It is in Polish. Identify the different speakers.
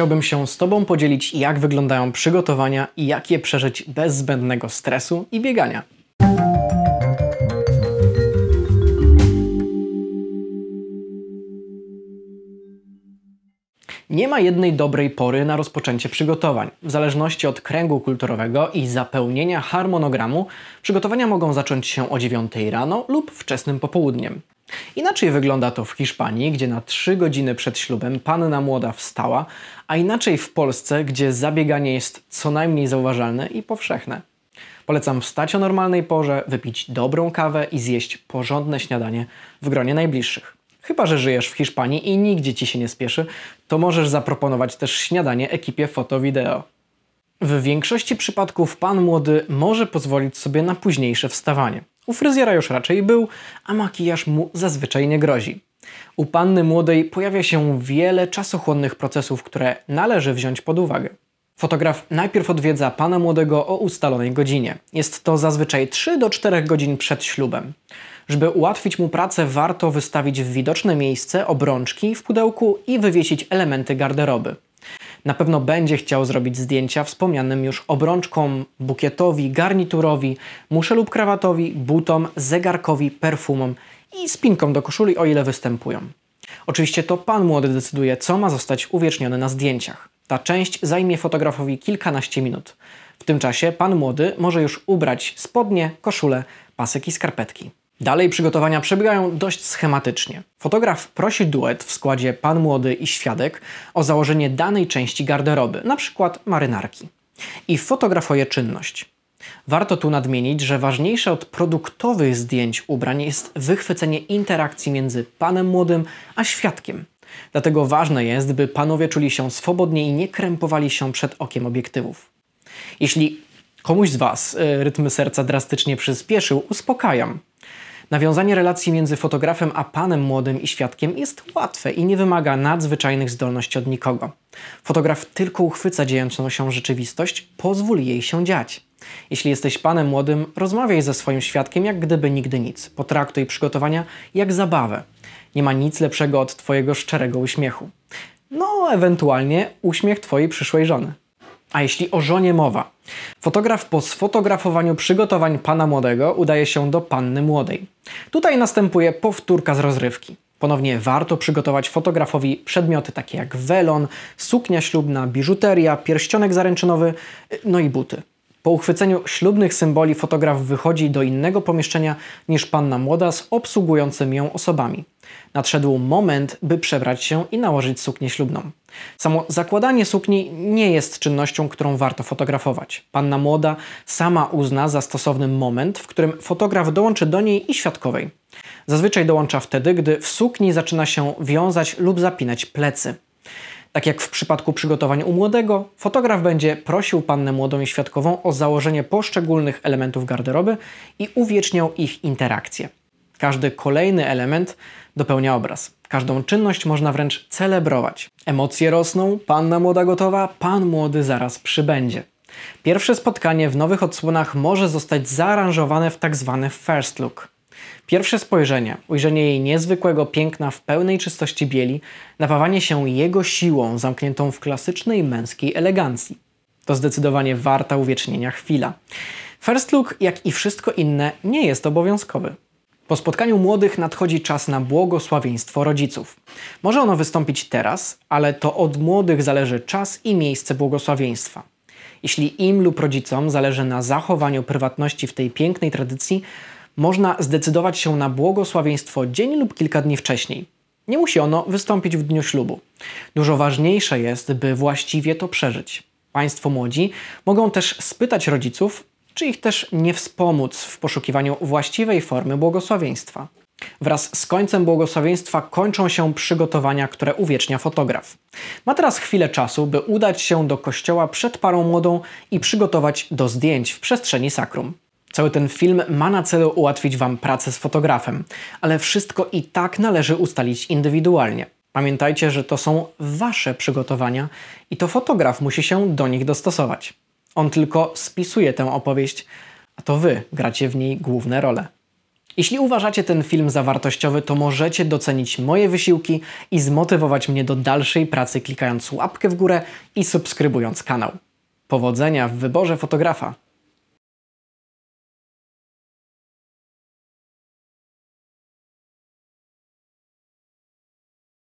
Speaker 1: chciałbym się z Tobą podzielić, jak wyglądają przygotowania i jak je przeżyć bez zbędnego stresu i biegania. Nie ma jednej dobrej pory na rozpoczęcie przygotowań. W zależności od kręgu kulturowego i zapełnienia harmonogramu, przygotowania mogą zacząć się o 9 rano lub wczesnym popołudniem. Inaczej wygląda to w Hiszpanii, gdzie na 3 godziny przed ślubem panna młoda wstała, a inaczej w Polsce, gdzie zabieganie jest co najmniej zauważalne i powszechne. Polecam wstać o normalnej porze, wypić dobrą kawę i zjeść porządne śniadanie w gronie najbliższych. Chyba, że żyjesz w Hiszpanii i nigdzie ci się nie spieszy, to możesz zaproponować też śniadanie ekipie foto-wideo. W większości przypadków pan młody może pozwolić sobie na późniejsze wstawanie. U fryzjera już raczej był, a makijaż mu zazwyczaj nie grozi. U panny młodej pojawia się wiele czasochłonnych procesów, które należy wziąć pod uwagę. Fotograf najpierw odwiedza pana młodego o ustalonej godzinie. Jest to zazwyczaj 3 do 4 godzin przed ślubem. Żeby ułatwić mu pracę, warto wystawić w widoczne miejsce obrączki w pudełku i wywiesić elementy garderoby. Na pewno będzie chciał zrobić zdjęcia wspomnianym już obrączkom, bukietowi, garniturowi, musze lub krawatowi, butom, zegarkowi, perfumom i spinkom do koszuli, o ile występują. Oczywiście to pan młody decyduje, co ma zostać uwiecznione na zdjęciach. Ta część zajmie fotografowi kilkanaście minut. W tym czasie pan młody może już ubrać spodnie, koszulę, pasek i skarpetki. Dalej przygotowania przebiegają dość schematycznie. Fotograf prosi duet w składzie pan młody i świadek o założenie danej części garderoby, na przykład marynarki. I fotografuje czynność. Warto tu nadmienić, że ważniejsze od produktowych zdjęć ubrań jest wychwycenie interakcji między panem młodym a świadkiem. Dlatego ważne jest, by panowie czuli się swobodnie i nie krępowali się przed okiem obiektywów. Jeśli komuś z Was y, rytm serca drastycznie przyspieszył, uspokajam. Nawiązanie relacji między fotografem a panem młodym i świadkiem jest łatwe i nie wymaga nadzwyczajnych zdolności od nikogo. Fotograf tylko uchwyca dziejącą się rzeczywistość, pozwól jej się dziać. Jeśli jesteś panem młodym, rozmawiaj ze swoim świadkiem jak gdyby nigdy nic. Potraktuj przygotowania jak zabawę. Nie ma nic lepszego od twojego szczerego uśmiechu. No, ewentualnie uśmiech twojej przyszłej żony. A jeśli o żonie mowa? Fotograf po sfotografowaniu przygotowań pana młodego udaje się do panny młodej. Tutaj następuje powtórka z rozrywki. Ponownie warto przygotować fotografowi przedmioty takie jak welon, suknia ślubna, biżuteria, pierścionek zaręczynowy, no i buty. Po uchwyceniu ślubnych symboli fotograf wychodzi do innego pomieszczenia niż panna młoda z obsługującymi ją osobami. Nadszedł moment, by przebrać się i nałożyć suknię ślubną. Samo zakładanie sukni nie jest czynnością, którą warto fotografować. Panna młoda sama uzna za stosowny moment, w którym fotograf dołączy do niej i świadkowej. Zazwyczaj dołącza wtedy, gdy w sukni zaczyna się wiązać lub zapinać plecy. Tak jak w przypadku przygotowań u młodego, fotograf będzie prosił pannę młodą i świadkową o założenie poszczególnych elementów garderoby i uwieczniał ich interakcje. Każdy kolejny element dopełnia obraz. Każdą czynność można wręcz celebrować. Emocje rosną, panna młoda gotowa, pan młody zaraz przybędzie. Pierwsze spotkanie w nowych odsłonach może zostać zaaranżowane w tak zwany first look, Pierwsze spojrzenie, ujrzenie jej niezwykłego piękna w pełnej czystości bieli, napawanie się jego siłą zamkniętą w klasycznej męskiej elegancji. To zdecydowanie warta uwiecznienia chwila. First look, jak i wszystko inne, nie jest obowiązkowy. Po spotkaniu młodych nadchodzi czas na błogosławieństwo rodziców. Może ono wystąpić teraz, ale to od młodych zależy czas i miejsce błogosławieństwa. Jeśli im lub rodzicom zależy na zachowaniu prywatności w tej pięknej tradycji, można zdecydować się na błogosławieństwo dzień lub kilka dni wcześniej. Nie musi ono wystąpić w dniu ślubu. Dużo ważniejsze jest, by właściwie to przeżyć. Państwo młodzi mogą też spytać rodziców, czy ich też nie wspomóc w poszukiwaniu właściwej formy błogosławieństwa. Wraz z końcem błogosławieństwa kończą się przygotowania, które uwiecznia fotograf. Ma teraz chwilę czasu, by udać się do kościoła przed parą młodą i przygotować do zdjęć w przestrzeni sakrum. Cały ten film ma na celu ułatwić Wam pracę z fotografem, ale wszystko i tak należy ustalić indywidualnie. Pamiętajcie, że to są Wasze przygotowania i to fotograf musi się do nich dostosować. On tylko spisuje tę opowieść, a to Wy gracie w niej główne role. Jeśli uważacie ten film za wartościowy, to możecie docenić moje wysiłki i zmotywować mnie do dalszej pracy klikając łapkę w górę i subskrybując kanał. Powodzenia w wyborze fotografa!